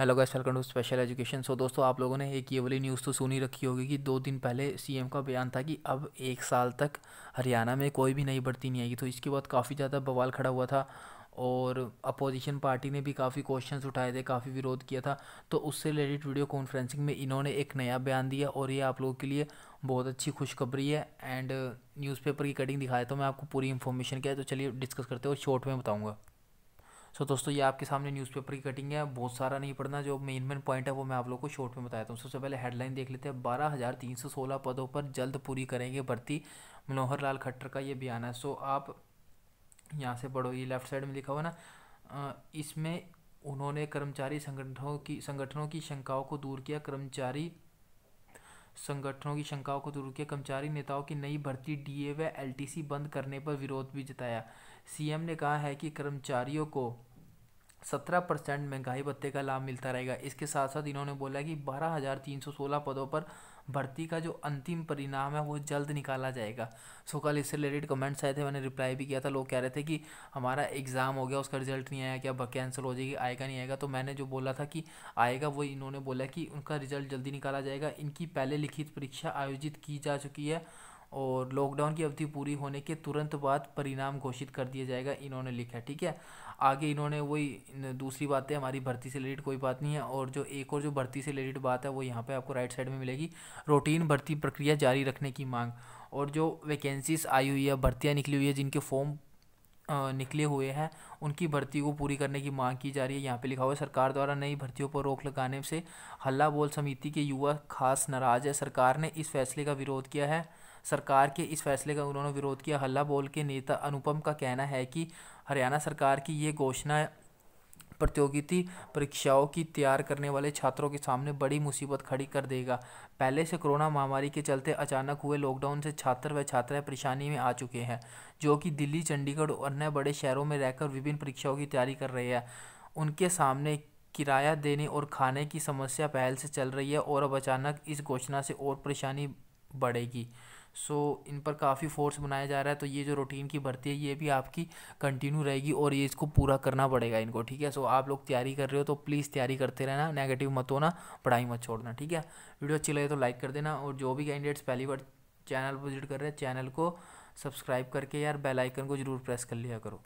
hello guys welcome to special education so दोस्तों आप लोगों ने एक ये वाली न्यूज़ तो सुनी रखी होगी कि दो दिन पहले सीएम का बयान था कि अब एक साल तक हरियाणा में कोई भी नई भर्ती नहीं आएगी तो इसके बाद काफ़ी ज़्यादा बवाल खड़ा हुआ था और अपोजिशन पार्टी ने भी काफ़ी क्वेश्चंस उठाए थे काफ़ी विरोध किया था तो उससे रिलेटेड वीडियो कॉन्फ्रेंसिंग में इन्होंने एक नया बयान दिया और ये आप लोगों के लिए बहुत अच्छी खुशखबरी है एंड न्यूज़पेपर की कटिंग दिखाया तो मैं आपको पूरी इन्फॉर्मेशन क्या है तो चलिए डिस्कस करते हैं और शॉर्ट में बताऊँगा सो दोस्तों ये आपके सामने न्यूज़पेपर की कटिंग है बहुत सारा नहीं पढ़ना जो मेन मेन पॉइंट है वो मैं आप लोग को शॉर्ट में बताया हूँ सबसे पहले हेडलाइन देख लेते हैं बारह हज़ार तीन सौ सोलह पदों पर जल्द पूरी करेंगे भर्ती मनोहर लाल खट्टर का ये बयान है सो आप यहाँ से पढ़ो ये लेफ्ट साइड में लिखा हुआ ना इसमें उन्होंने कर्मचारी संगठनों की संगठनों की शंकाओं को दूर किया कर्मचारी संगठनों की शंकाओं को दूर किया कर्मचारी नेताओं की नई भर्ती डीए व एलटीसी बंद करने पर विरोध भी जताया सीएम ने कहा है कि कर्मचारियों को सत्रह परसेंट महंगाई भत्ते का लाभ मिलता रहेगा इसके साथ साथ इन्होंने बोला कि बारह हज़ार तीन सौ सोलह पदों पर भर्ती का जो अंतिम परिणाम है वो जल्द निकाला जाएगा सो कल इससे रिलेटेड कमेंट्स आए थे मैंने रिप्लाई भी किया था लोग कह रहे थे कि हमारा एग्ज़ाम हो गया उसका रिजल्ट नहीं आया क्या कैंसिल हो जाएगी आएगा नहीं आएगा तो मैंने जो बोला था कि आएगा वो इन्होंने बोला कि उनका रिजल्ट जल्दी निकाला जाएगा इनकी पहले लिखित परीक्षा आयोजित की जा चुकी है और लॉकडाउन की अवधि पूरी होने के तुरंत बाद परिणाम घोषित कर दिया जाएगा इन्होंने लिखा है ठीक है आगे इन्होंने वही दूसरी बात है हमारी भर्ती से रिलेटेड कोई बात नहीं है और जो एक और जो भर्ती से रिलेटेड बात है वो यहाँ पे आपको राइट साइड में मिलेगी रूटीन भर्ती प्रक्रिया जारी रखने की मांग और जो वैकेंसीज आई हुई है भर्तियाँ निकली हुई है जिनके फॉर्म निकले हुए हैं उनकी भर्ती को पूरी करने की मांग की जा रही है यहाँ पे लिखा हुआ है सरकार द्वारा नई भर्तियों पर रोक लगाने से हल्ला बोल समिति के युवा खास नाराज है सरकार ने इस फैसले का विरोध किया है सरकार के इस फैसले का उन्होंने विरोध किया हल्ला बोल के नेता अनुपम का कहना है कि हरियाणा सरकार की ये घोषणा प्रतियोगिती परीक्षाओं की तैयार करने वाले छात्रों के सामने बड़ी मुसीबत खड़ी कर देगा पहले से कोरोना महामारी के चलते अचानक हुए लॉकडाउन से छात्र व छात्राएं परेशानी में आ चुके हैं जो कि दिल्ली चंडीगढ़ और अन्य बड़े शहरों में रहकर विभिन्न परीक्षाओं की तैयारी कर रहे हैं उनके सामने किराया देने और खाने की समस्या पहल से चल रही है और अब अचानक इस घोषणा से और परेशानी बढ़ेगी सो इन पर काफ़ी फोर्स बनाया जा रहा है तो ये जो रूटीन की भर्ती है ये भी आपकी कंटिन्यू रहेगी और ये इसको पूरा करना पड़ेगा इनको ठीक है सो आप लोग तैयारी कर रहे हो तो प्लीज़ तैयारी करते रहना नेगेटिव मत होना पढ़ाई मत छोड़ना ठीक है वीडियो अच्छी लगे तो लाइक कर देना और जो भी कैंडिडेट्स पहली बार चैनल विजिट कर रहे हैं चैनल को सब्सक्राइब करके यार बेल आइकन को ज़रूर प्रेस कर लिया करो